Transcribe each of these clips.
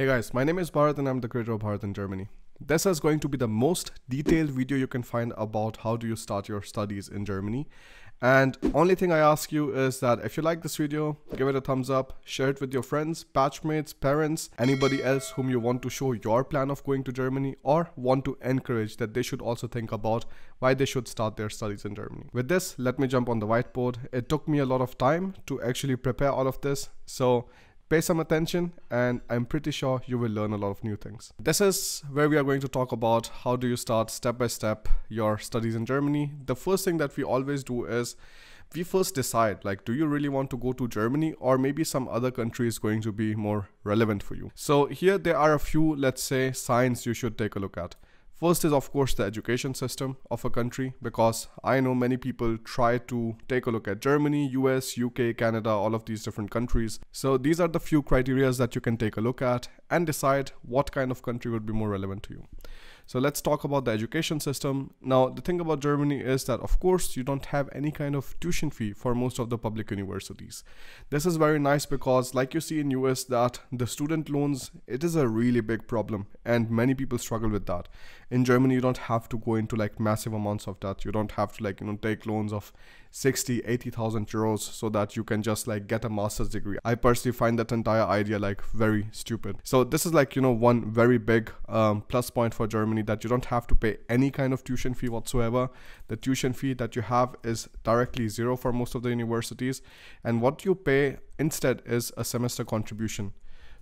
Hey guys, my name is Bharat and I'm the creator of Bharat in Germany. This is going to be the most detailed video you can find about how do you start your studies in Germany. And only thing I ask you is that if you like this video, give it a thumbs up, share it with your friends, batchmates, parents, anybody else whom you want to show your plan of going to Germany or want to encourage that they should also think about why they should start their studies in Germany. With this, let me jump on the whiteboard. It took me a lot of time to actually prepare all of this. So pay some attention and I'm pretty sure you will learn a lot of new things. This is where we are going to talk about how do you start step by step your studies in Germany. The first thing that we always do is we first decide like do you really want to go to Germany or maybe some other country is going to be more relevant for you. So here there are a few let's say signs you should take a look at. First is, of course, the education system of a country, because I know many people try to take a look at Germany, US, UK, Canada, all of these different countries. So these are the few criterias that you can take a look at and decide what kind of country would be more relevant to you. So let's talk about the education system. Now, the thing about Germany is that, of course, you don't have any kind of tuition fee for most of the public universities. This is very nice because, like you see in US, that the student loans, it is a really big problem and many people struggle with that in Germany, you don't have to go into like massive amounts of debt. You don't have to like, you know, take loans of 60, 80,000 euros so that you can just like get a master's degree. I personally find that entire idea like very stupid. So this is like, you know, one very big um, plus point for Germany that you don't have to pay any kind of tuition fee whatsoever. The tuition fee that you have is directly zero for most of the universities. And what you pay instead is a semester contribution.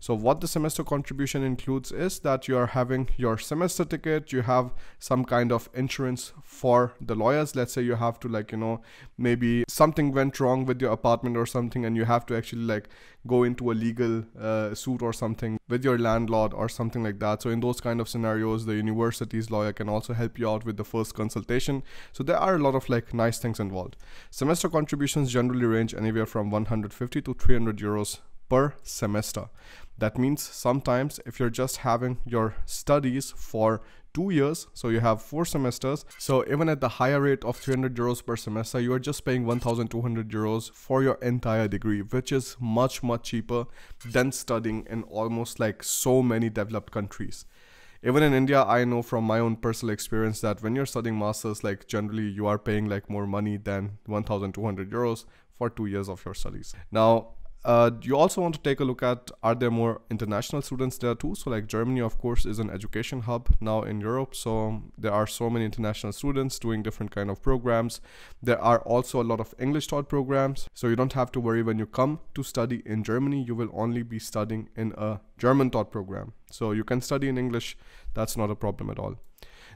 So what the semester contribution includes is that you are having your semester ticket, you have some kind of insurance for the lawyers. Let's say you have to like, you know, maybe something went wrong with your apartment or something and you have to actually like go into a legal uh, suit or something with your landlord or something like that. So in those kind of scenarios, the university's lawyer can also help you out with the first consultation. So there are a lot of like nice things involved. Semester contributions generally range anywhere from 150 to 300 euros per semester. That means sometimes if you're just having your studies for two years so you have four semesters so even at the higher rate of 300 euros per semester you are just paying 1200 euros for your entire degree which is much much cheaper than studying in almost like so many developed countries even in india i know from my own personal experience that when you're studying masters like generally you are paying like more money than 1200 euros for two years of your studies now uh, you also want to take a look at are there more international students there too so like germany of course is an education hub now in europe so there are so many international students doing different kind of programs there are also a lot of english taught programs so you don't have to worry when you come to study in germany you will only be studying in a german taught program so you can study in English, that's not a problem at all.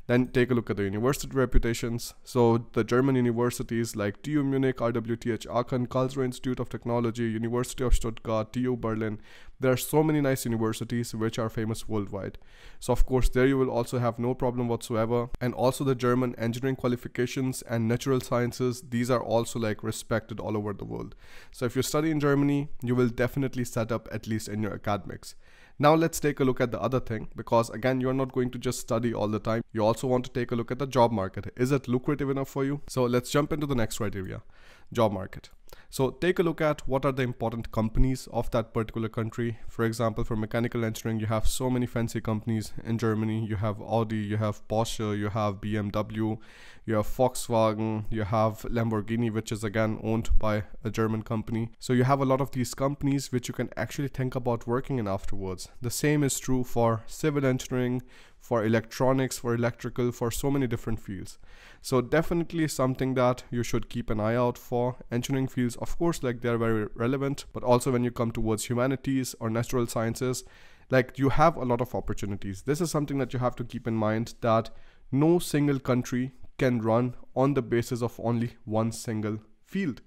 Then take a look at the university reputations. So the German universities like TU Munich, RWTH Aachen, Karlsruhe Institute of Technology, University of Stuttgart, TU Berlin. There are so many nice universities which are famous worldwide. So of course there you will also have no problem whatsoever. And also the German engineering qualifications and natural sciences, these are also like respected all over the world. So if you study in Germany, you will definitely set up at least in your academics. Now let's take a look at the other thing because again, you're not going to just study all the time. You also want to take a look at the job market. Is it lucrative enough for you? So let's jump into the next criteria job market. So take a look at what are the important companies of that particular country. For example, for mechanical engineering, you have so many fancy companies in Germany. You have Audi, you have Porsche, you have BMW, you have Volkswagen, you have Lamborghini, which is again owned by a German company. So you have a lot of these companies which you can actually think about working in afterwards. The same is true for civil engineering, for electronics, for electrical, for so many different fields. So definitely something that you should keep an eye out for. Engineering fields, of course, like they're very relevant, but also when you come towards humanities or natural sciences, like you have a lot of opportunities. This is something that you have to keep in mind that no single country can run on the basis of only one single field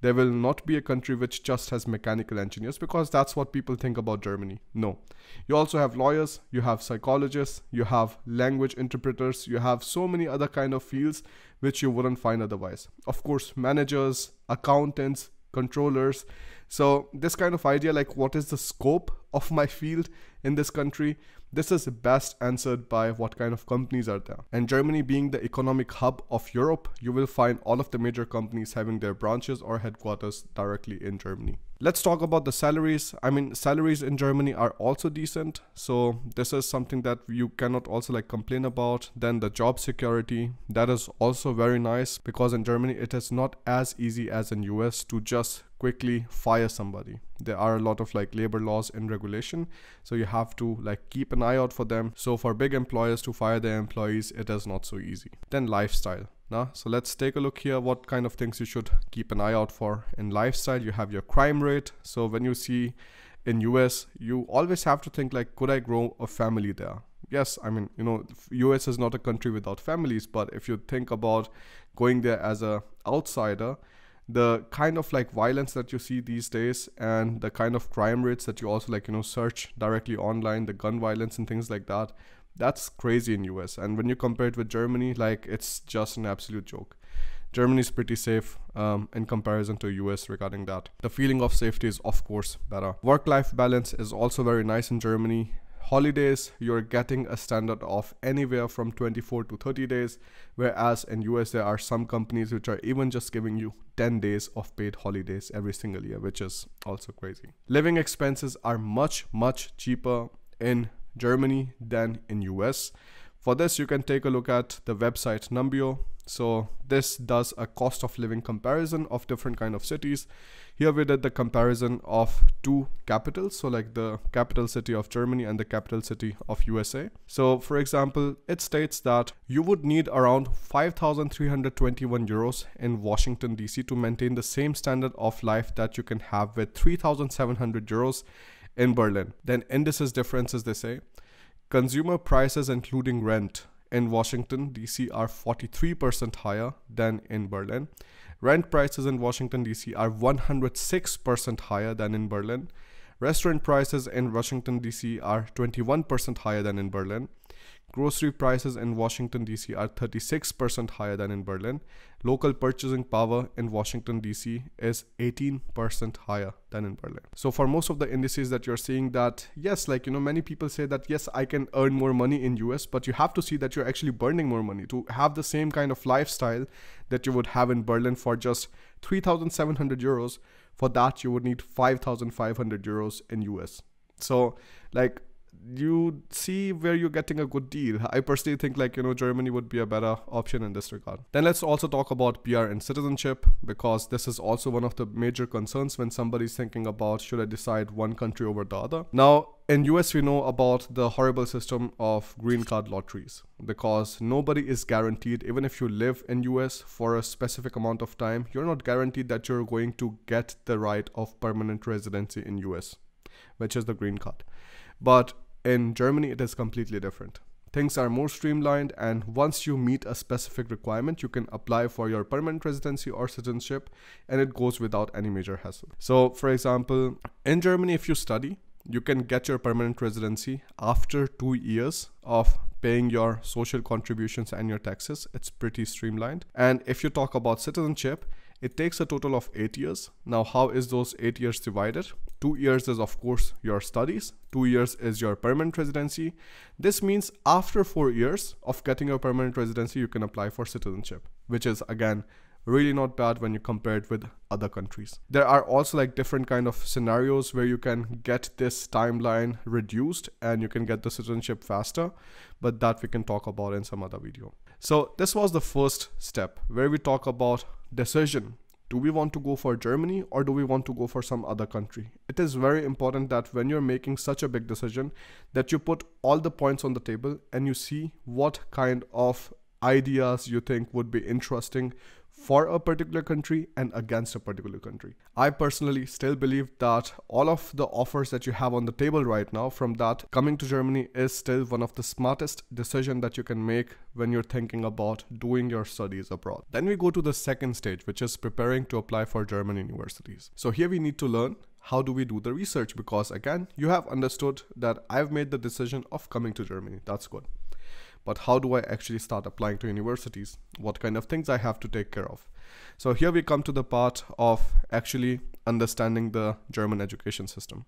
there will not be a country which just has mechanical engineers because that's what people think about Germany. No. You also have lawyers, you have psychologists, you have language interpreters, you have so many other kind of fields which you wouldn't find otherwise. Of course, managers, accountants, controllers, so this kind of idea, like what is the scope of my field in this country, this is best answered by what kind of companies are there. And Germany being the economic hub of Europe, you will find all of the major companies having their branches or headquarters directly in Germany. Let's talk about the salaries. I mean, salaries in Germany are also decent. So this is something that you cannot also like complain about. Then the job security, that is also very nice because in Germany, it is not as easy as in US to just quickly fire somebody there are a lot of like labor laws and regulation so you have to like keep an eye out for them so for big employers to fire their employees it is not so easy then lifestyle now so let's take a look here what kind of things you should keep an eye out for in lifestyle you have your crime rate so when you see in US, you always have to think like, could I grow a family there? Yes, I mean, you know, US is not a country without families, but if you think about going there as a outsider, the kind of like violence that you see these days and the kind of crime rates that you also like you know search directly online the gun violence and things like that that's crazy in us and when you compare it with germany like it's just an absolute joke Germany is pretty safe um, in comparison to US regarding that. The feeling of safety is of course better. Work-life balance is also very nice in Germany holidays, you're getting a standard of anywhere from 24 to 30 days, whereas in US there are some companies which are even just giving you 10 days of paid holidays every single year, which is also crazy. Living expenses are much, much cheaper in Germany than in US. For this, you can take a look at the website Numbio. So this does a cost of living comparison of different kind of cities. Here we did the comparison of two capitals. So like the capital city of Germany and the capital city of USA. So for example, it states that you would need around 5,321 euros in Washington DC to maintain the same standard of life that you can have with 3,700 euros in Berlin. Then indices differences, they say. Consumer prices, including rent, in Washington, D.C., are 43% higher than in Berlin. Rent prices in Washington, D.C., are 106% higher than in Berlin. Restaurant prices in Washington, D.C., are 21% higher than in Berlin. Grocery prices in Washington, D.C. are 36% higher than in Berlin. Local purchasing power in Washington, D.C. is 18% higher than in Berlin. So, for most of the indices that you're seeing, that yes, like you know, many people say that yes, I can earn more money in US, but you have to see that you're actually burning more money to have the same kind of lifestyle that you would have in Berlin for just 3,700 euros. For that, you would need 5,500 euros in US. So, like, you see where you're getting a good deal. I personally think like, you know, Germany would be a better option in this regard. Then let's also talk about PR and citizenship because this is also one of the major concerns when somebody's thinking about should I decide one country over the other. Now, in US we know about the horrible system of green card lotteries because nobody is guaranteed even if you live in US for a specific amount of time, you're not guaranteed that you're going to get the right of permanent residency in US, which is the green card. But in Germany, it is completely different. Things are more streamlined, and once you meet a specific requirement, you can apply for your permanent residency or citizenship, and it goes without any major hassle. So, for example, in Germany, if you study, you can get your permanent residency after two years of paying your social contributions and your taxes. It's pretty streamlined. And if you talk about citizenship, it takes a total of 8 years. Now how is those 8 years divided? 2 years is of course your studies, 2 years is your permanent residency. This means after 4 years of getting your permanent residency you can apply for citizenship, which is again really not bad when you compare it with other countries. There are also like different kind of scenarios where you can get this timeline reduced and you can get the citizenship faster, but that we can talk about in some other video. So this was the first step where we talk about decision. Do we want to go for Germany or do we want to go for some other country? It is very important that when you're making such a big decision that you put all the points on the table and you see what kind of ideas you think would be interesting for a particular country and against a particular country. I personally still believe that all of the offers that you have on the table right now from that coming to Germany is still one of the smartest decision that you can make when you're thinking about doing your studies abroad. Then we go to the second stage which is preparing to apply for German universities. So here we need to learn how do we do the research because again you have understood that I've made the decision of coming to Germany. That's good but how do I actually start applying to universities? What kind of things I have to take care of? So here we come to the part of actually understanding the German education system.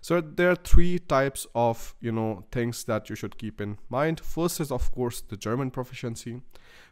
So there are three types of, you know, things that you should keep in mind. First is of course the German proficiency.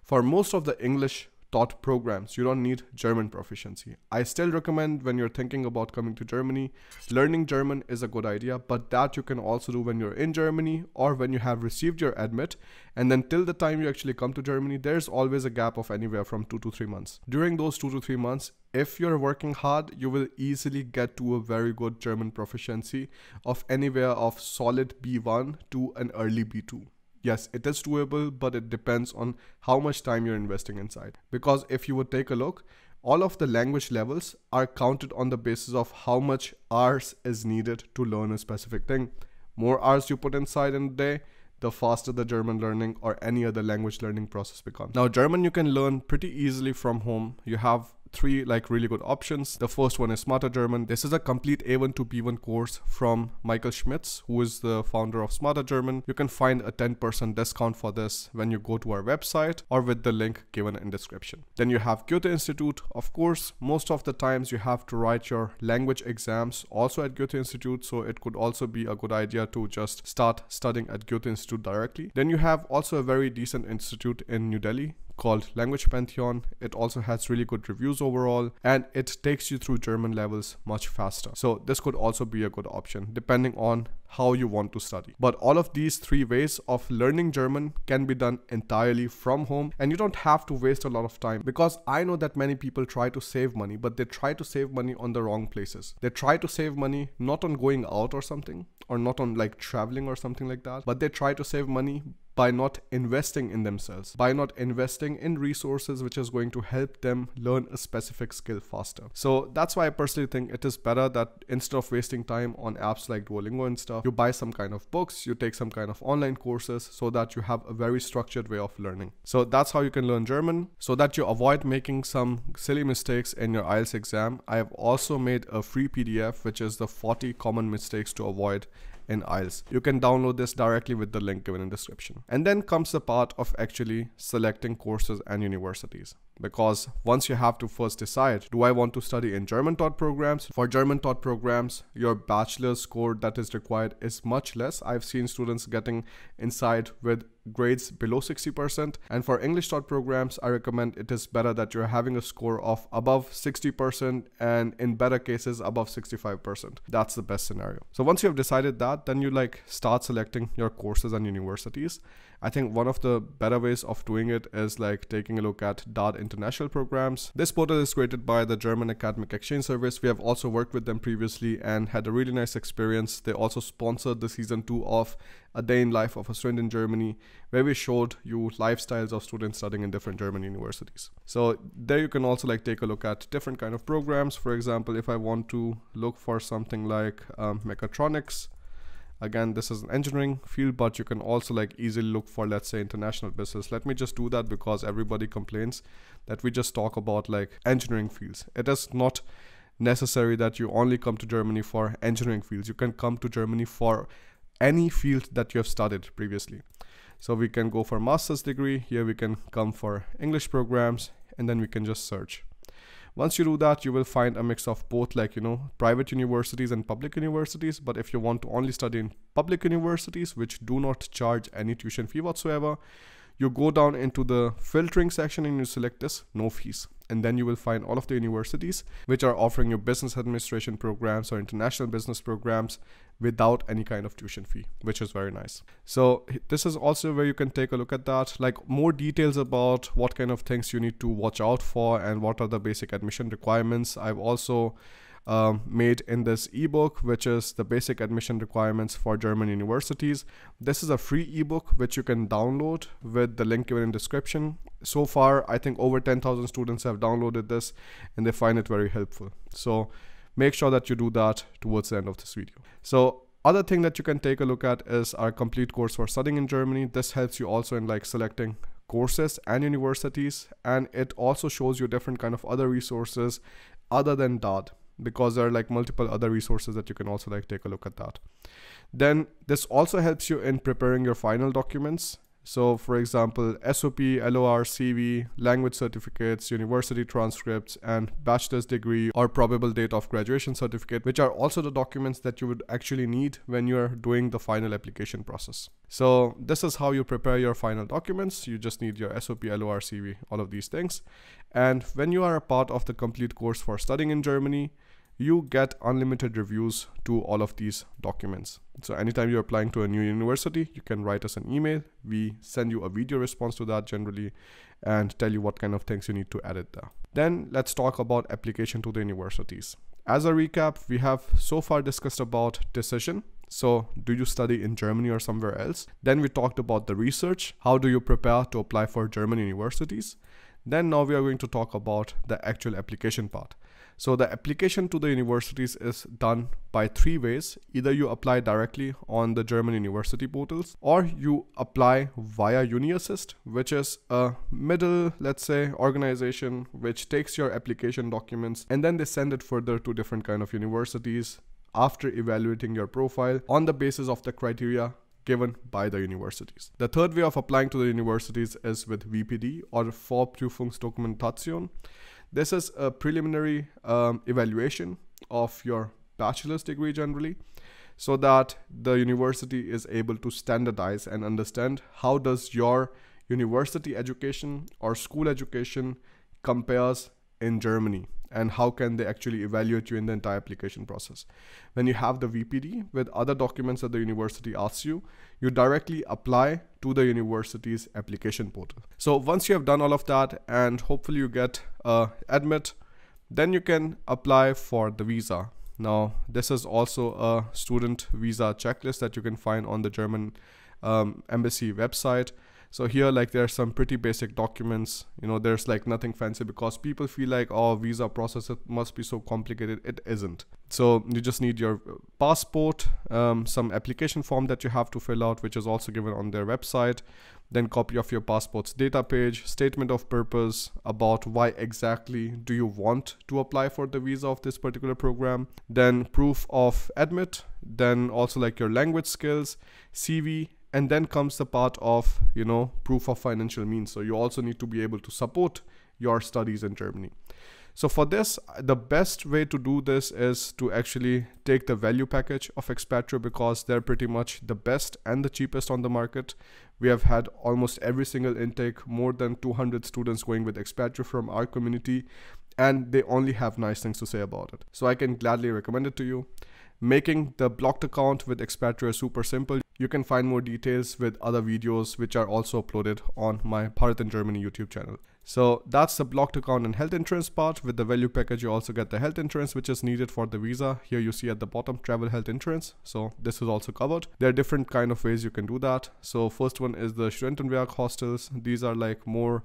For most of the English taught programs. You don't need German proficiency. I still recommend when you're thinking about coming to Germany, learning German is a good idea, but that you can also do when you're in Germany or when you have received your admit. And then till the time you actually come to Germany, there's always a gap of anywhere from two to three months. During those two to three months, if you're working hard, you will easily get to a very good German proficiency of anywhere of solid B1 to an early B2 yes it is doable but it depends on how much time you're investing inside because if you would take a look all of the language levels are counted on the basis of how much hours is needed to learn a specific thing more hours you put inside in a day the faster the German learning or any other language learning process becomes. Now German you can learn pretty easily from home. You have three like really good options. The first one is Smarter German. This is a complete A1 to B1 course from Michael Schmitz, who is the founder of Smarter German. You can find a 10% discount for this when you go to our website or with the link given in description. Then you have Goethe Institute. Of course, most of the times you have to write your language exams also at Goethe Institute. So it could also be a good idea to just start studying at Goethe Institute directly. Then you have also a very decent institute in New Delhi called Language Pantheon. It also has really good reviews overall and it takes you through German levels much faster. So this could also be a good option depending on how you want to study. But all of these three ways of learning German can be done entirely from home and you don't have to waste a lot of time because I know that many people try to save money but they try to save money on the wrong places. They try to save money not on going out or something or not on like traveling or something like that but they try to save money by not investing in themselves, by not investing in resources which is going to help them learn a specific skill faster. So that's why I personally think it is better that instead of wasting time on apps like Duolingo and stuff, you buy some kind of books, you take some kind of online courses so that you have a very structured way of learning. So that's how you can learn German so that you avoid making some silly mistakes in your IELTS exam. I have also made a free PDF which is the 40 common mistakes to avoid in IELTS. You can download this directly with the link given in description. And then comes the part of actually selecting courses and universities because once you have to first decide do i want to study in german taught programs for german taught programs your bachelor's score that is required is much less i've seen students getting inside with grades below 60% and for english taught programs i recommend it is better that you're having a score of above 60% and in better cases above 65% that's the best scenario so once you have decided that then you like start selecting your courses and universities I think one of the better ways of doing it is like taking a look at Dart international programs. This portal is created by the German Academic Exchange Service. We have also worked with them previously and had a really nice experience. They also sponsored the season two of A Day in Life of a Student in Germany, where we showed you lifestyles of students studying in different German universities. So there you can also like take a look at different kind of programs. For example, if I want to look for something like um, mechatronics, Again, this is an engineering field, but you can also like easily look for, let's say, international business. Let me just do that because everybody complains that we just talk about like engineering fields. It is not necessary that you only come to Germany for engineering fields. You can come to Germany for any field that you have studied previously. So we can go for master's degree. Here we can come for English programs and then we can just search. Once you do that, you will find a mix of both like, you know, private universities and public universities. But if you want to only study in public universities, which do not charge any tuition fee whatsoever, you go down into the filtering section and you select this no fees and then you will find all of the universities which are offering you business administration programs or international business programs without any kind of tuition fee, which is very nice. So this is also where you can take a look at that, like more details about what kind of things you need to watch out for and what are the basic admission requirements. I've also um, made in this ebook, which is the basic admission requirements for German universities. This is a free ebook which you can download with the link given in description. So far, I think over 10,000 students have downloaded this and they find it very helpful. So make sure that you do that towards the end of this video. So other thing that you can take a look at is our complete course for studying in Germany. This helps you also in like selecting courses and universities and it also shows you different kind of other resources other than that because there are like multiple other resources that you can also like take a look at that. Then this also helps you in preparing your final documents so for example, SOP, LOR, CV, language certificates, university transcripts, and bachelor's degree or probable date of graduation certificate, which are also the documents that you would actually need when you're doing the final application process. So this is how you prepare your final documents. You just need your SOP, LOR, CV, all of these things. And when you are a part of the complete course for studying in Germany, you get unlimited reviews to all of these documents. So anytime you're applying to a new university, you can write us an email. We send you a video response to that generally and tell you what kind of things you need to edit there. Then let's talk about application to the universities. As a recap, we have so far discussed about decision. So do you study in Germany or somewhere else? Then we talked about the research. How do you prepare to apply for German universities? Then now we are going to talk about the actual application part. So the application to the universities is done by three ways. Either you apply directly on the German university portals or you apply via UniAssist, which is a middle, let's say, organization which takes your application documents and then they send it further to different kind of universities after evaluating your profile on the basis of the criteria given by the universities. The third way of applying to the universities is with VPD or Vorprüfungsdokumentation. This is a preliminary um, evaluation of your bachelor's degree generally so that the university is able to standardize and understand how does your university education or school education compares in Germany and how can they actually evaluate you in the entire application process. When you have the VPD with other documents that the university asks you. You directly apply to the university's application portal. So once you have done all of that and hopefully you get uh, admit, then you can apply for the visa. Now, this is also a student visa checklist that you can find on the German um, embassy website. So here, like there are some pretty basic documents. You know, there's like nothing fancy because people feel like, oh, visa process must be so complicated. It isn't. So you just need your uh, passport, um, some application form that you have to fill out, which is also given on their website. Then copy of your passport's data page, statement of purpose about why exactly do you want to apply for the visa of this particular program. Then proof of admit. Then also like your language skills, CV, and then comes the part of you know proof of financial means so you also need to be able to support your studies in germany so for this the best way to do this is to actually take the value package of Expatrio because they're pretty much the best and the cheapest on the market we have had almost every single intake more than 200 students going with Expatrio from our community and they only have nice things to say about it so i can gladly recommend it to you Making the blocked account with Expatrio is super simple. You can find more details with other videos which are also uploaded on my Bharat and Germany YouTube channel. So that's the blocked account and health insurance part. With the value package, you also get the health insurance, which is needed for the visa. Here you see at the bottom, travel health insurance. So this is also covered. There are different kind of ways you can do that. So first one is the Studentenwerk hostels. These are like more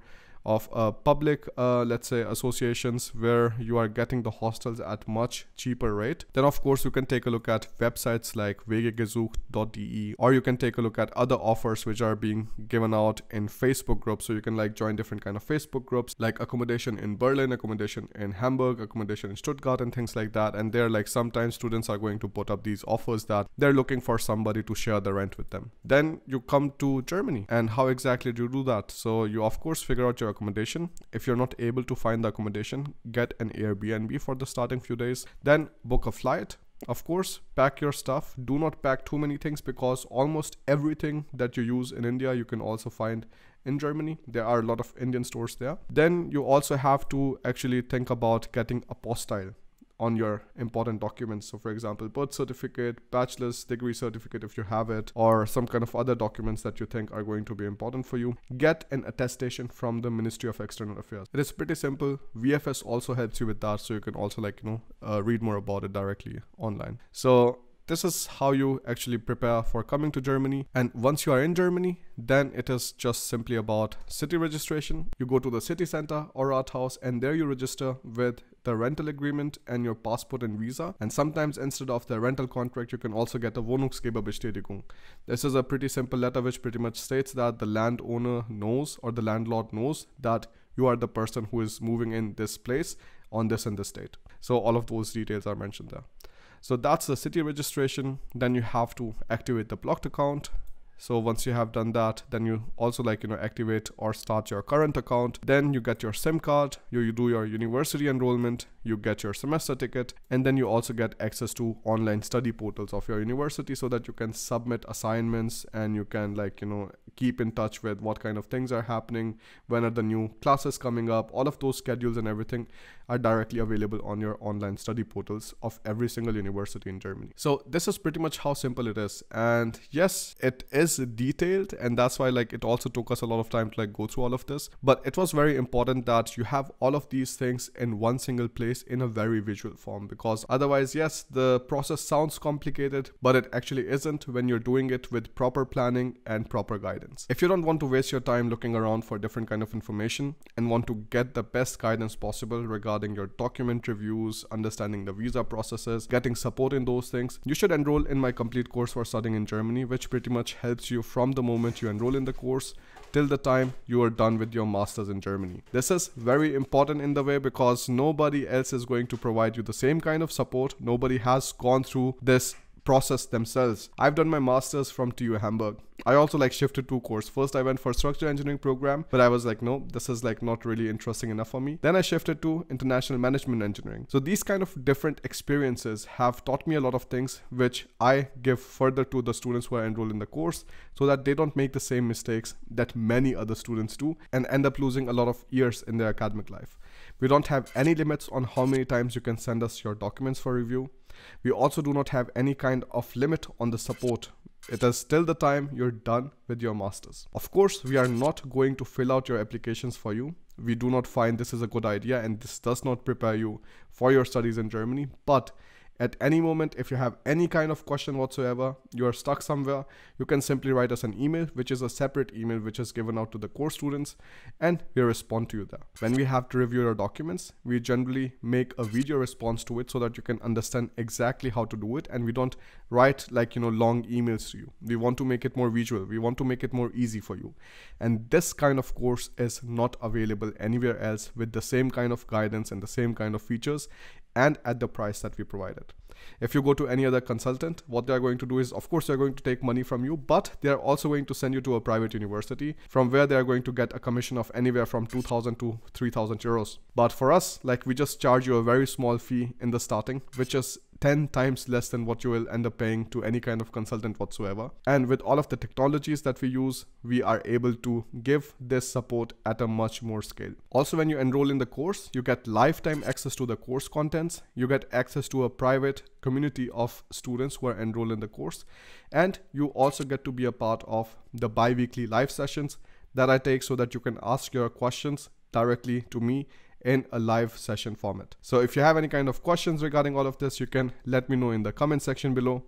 of uh, public, uh, let's say, associations where you are getting the hostels at much cheaper rate, then of course you can take a look at websites like wegegesucht.de or you can take a look at other offers which are being given out in Facebook groups. So you can like join different kind of Facebook groups like accommodation in Berlin, accommodation in Hamburg, accommodation in Stuttgart and things like that. And they're like sometimes students are going to put up these offers that they're looking for somebody to share the rent with them. Then you come to Germany and how exactly do you do that? So you of course figure out your accommodation. If you're not able to find the accommodation, get an Airbnb for the starting few days. Then book a flight. Of course, pack your stuff. Do not pack too many things because almost everything that you use in India, you can also find in Germany. There are a lot of Indian stores there. Then you also have to actually think about getting a apostille on your important documents. So for example, birth certificate, bachelor's degree certificate if you have it, or some kind of other documents that you think are going to be important for you. Get an attestation from the Ministry of External Affairs. It is pretty simple. VFS also helps you with that. So you can also like, you know, uh, read more about it directly online. So this is how you actually prepare for coming to Germany. And once you are in Germany, then it is just simply about city registration. You go to the city center or Rathaus and there you register with the rental agreement and your passport and visa. And sometimes instead of the rental contract, you can also get a Wohnungsgeberbestätigung. This is a pretty simple letter which pretty much states that the landowner knows or the landlord knows that you are the person who is moving in this place on this and this date. So all of those details are mentioned there. So that's the city registration. Then you have to activate the blocked account so once you have done that then you also like you know activate or start your current account then you get your sim card you, you do your university enrollment you get your semester ticket and then you also get access to online study portals of your university so that you can submit assignments and you can like you know keep in touch with what kind of things are happening when are the new classes coming up all of those schedules and everything are directly available on your online study portals of every single university in Germany so this is pretty much how simple it is and yes it is detailed and that's why like it also took us a lot of time to like go through all of this but it was very important that you have all of these things in one single place in a very visual form because otherwise yes the process sounds complicated but it actually isn't when you're doing it with proper planning and proper guidance if you don't want to waste your time looking around for different kind of information and want to get the best guidance possible regarding your document reviews understanding the visa processes getting support in those things you should enroll in my complete course for studying in germany which pretty much helps you from the moment you enroll in the course till the time you are done with your masters in Germany. This is very important in the way because nobody else is going to provide you the same kind of support. Nobody has gone through this process themselves. I've done my master's from TU Hamburg. I also like shifted two course. First I went for structural engineering program, but I was like, no, this is like not really interesting enough for me. Then I shifted to international management engineering. So these kind of different experiences have taught me a lot of things which I give further to the students who are enrolled in the course so that they don't make the same mistakes that many other students do and end up losing a lot of years in their academic life. We don't have any limits on how many times you can send us your documents for review. We also do not have any kind of limit on the support. It is still the time you're done with your masters. Of course, we are not going to fill out your applications for you. We do not find this is a good idea and this does not prepare you for your studies in Germany, but at any moment, if you have any kind of question whatsoever, you are stuck somewhere, you can simply write us an email, which is a separate email which is given out to the core students, and we respond to you there. When we have to review your documents, we generally make a video response to it so that you can understand exactly how to do it, and we don't write like you know long emails to you. We want to make it more visual, we want to make it more easy for you. And this kind of course is not available anywhere else with the same kind of guidance and the same kind of features and at the price that we provided. If you go to any other consultant, what they are going to do is, of course, they're going to take money from you, but they are also going to send you to a private university from where they are going to get a commission of anywhere from 2,000 to 3,000 euros. But for us, like we just charge you a very small fee in the starting, which is 10 times less than what you will end up paying to any kind of consultant whatsoever. And with all of the technologies that we use, we are able to give this support at a much more scale. Also, when you enroll in the course, you get lifetime access to the course contents, you get access to a private community of students who are enrolled in the course. And you also get to be a part of the bi-weekly live sessions that I take so that you can ask your questions directly to me in a live session format. So if you have any kind of questions regarding all of this, you can let me know in the comment section below.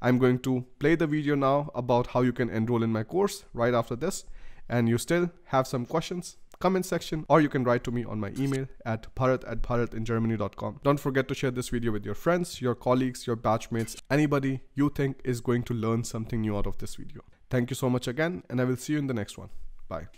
I'm going to play the video now about how you can enroll in my course right after this. And you still have some questions? comment section or you can write to me on my email at bharat at bharatingermany.com. Don't forget to share this video with your friends, your colleagues, your batchmates, anybody you think is going to learn something new out of this video. Thank you so much again and I will see you in the next one. Bye.